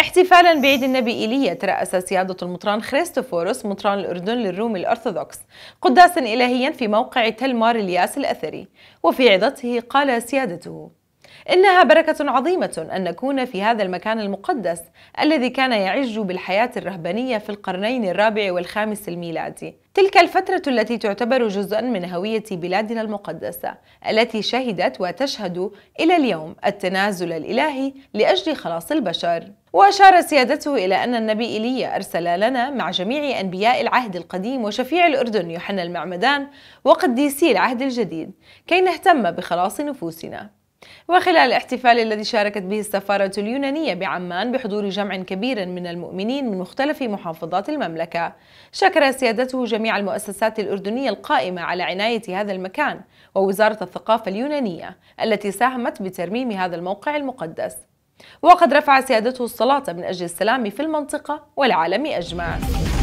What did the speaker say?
احتفالا بعيد النبي ايليا ترأس سيادة المطران خريستوفوروس مطران الأردن للروم الأرثوذكس قداسا إلهيا في موقع تل الياس الأثري وفي عظته قال سيادته إنها بركة عظيمة أن نكون في هذا المكان المقدس الذي كان يعج بالحياة الرهبانية في القرنين الرابع والخامس الميلادي تلك الفترة التي تعتبر جزءا من هوية بلادنا المقدسة التي شهدت وتشهد إلى اليوم التنازل الإلهي لأجل خلاص البشر وأشار سيادته إلى أن النبي إيليا أرسل لنا مع جميع أنبياء العهد القديم وشفيع الأردن يوحنا المعمدان وقديسي العهد الجديد كي نهتم بخلاص نفوسنا وخلال الاحتفال الذي شاركت به السفارة اليونانية بعمان بحضور جمع كبير من المؤمنين من مختلف محافظات المملكة شكر سيادته جميع المؤسسات الأردنية القائمة على عناية هذا المكان ووزارة الثقافة اليونانية التي ساهمت بترميم هذا الموقع المقدس وقد رفع سيادته الصلاة من أجل السلام في المنطقة والعالم أجمع